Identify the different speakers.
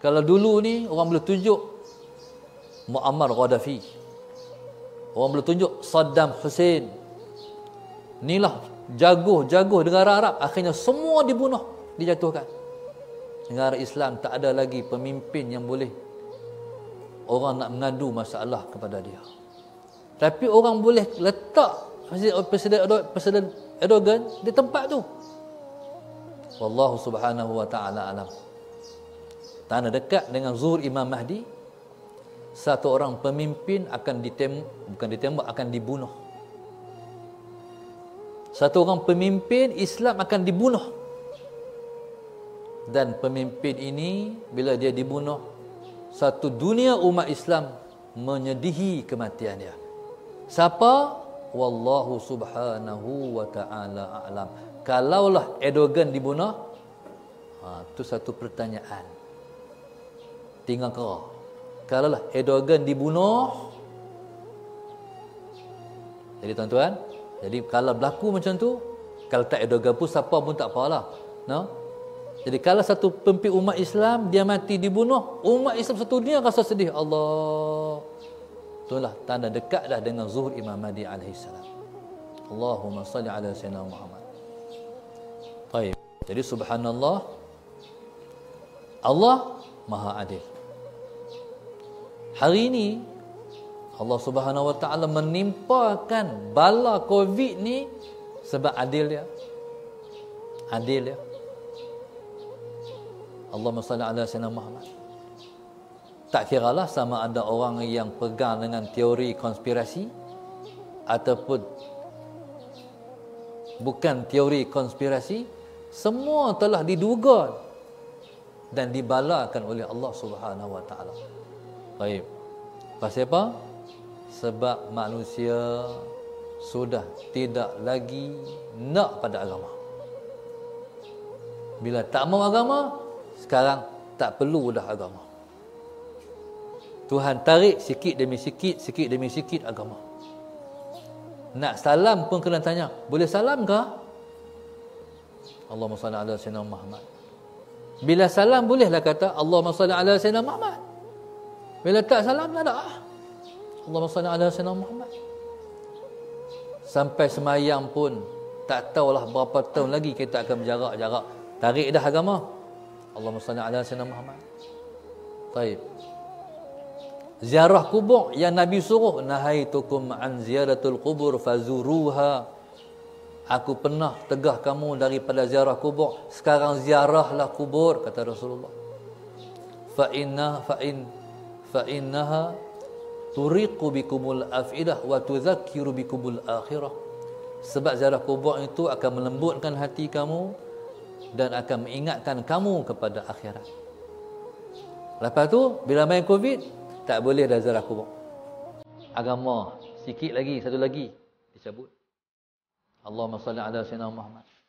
Speaker 1: Kalau dulu ni orang boleh tunjuk Muammar Gaddafi. Orang boleh tunjuk Saddam Hussein. Inilah jaguh-jaguh negara Arab akhirnya semua dibunuh, dijatuhkan. Negara Islam tak ada lagi pemimpin yang boleh orang nak mengadu masalah kepada dia. Tapi orang boleh letak Presiden Erdogan di tempat tu. Wallahu subhanahu wa ta'ala alam tanah dekat dengan zuhur Imam Mahdi satu orang pemimpin akan ditembak bukan ditembak akan dibunuh satu orang pemimpin Islam akan dibunuh dan pemimpin ini bila dia dibunuh satu dunia umat Islam menyedihi kematian dia siapa wallahu subhanahu wa taala alam kalaulah Erdogan dibunuh itu ha, satu pertanyaan tinggal kera kalau lah Erdogan dibunuh jadi tuan-tuan jadi kalau berlaku macam tu kalau tak Erdogan pun siapa pun tak apalah no? jadi kalau satu pempi umat Islam dia mati dibunuh umat Islam satu dunia rasa sedih Allah itulah tanda dekat dah dengan zuhur Imam Mahdi alaihi salam Allahumma salli ala sayyidina Muhammad baik jadi subhanallah Allah Maha Adil. Hari ini Allah Subhanahu Wa Taala menimpakan bala COVID ni sebab adil ya, Adil ya. Allah salli ala sayyidina Muhammad. Tak kira lah sama ada orang yang pegang dengan teori konspirasi ataupun bukan teori konspirasi, semua telah diduga dan dibalakan oleh Allah Subhanahu Wa Taala. Baik. Pasal apa? Sebab manusia sudah tidak lagi nak pada agama. Bila tak mau agama, sekarang tak perlu dah agama. Tuhan tarik sikit demi sikit, sikit demi sikit agama. Nak salam pun kena tanya, boleh salam ke? Allahumma salli ala sayyidina Muhammad. Bila salam bolehlah kata Allah salli ala Muhammad. Bila tak salam tak ada. Ah. Allahumma salli ala sayyidina Muhammad. Sampai semayang pun tak tahulah berapa tahun lagi kita akan berjarak-jarak. Tarik dah agama. Allah salli ala sayyidina Muhammad. Baik. Ziarah kubur yang Nabi suruh nahaitukum an ziaratul kubur fazuruha aku pernah tegah kamu daripada ziarah kubur sekarang ziarahlah kubur kata Rasulullah fa inna fa in fa innaha turiqu bikumul afidah wa tuzakkiru bikumul akhirah sebab ziarah kubur itu akan melembutkan hati kamu dan akan mengingatkan kamu kepada akhirat lepas tu bila main covid tak boleh dah ziarah kubur agama sikit lagi satu lagi dicabut Allahumma salli ala Sayyidina Muhammad.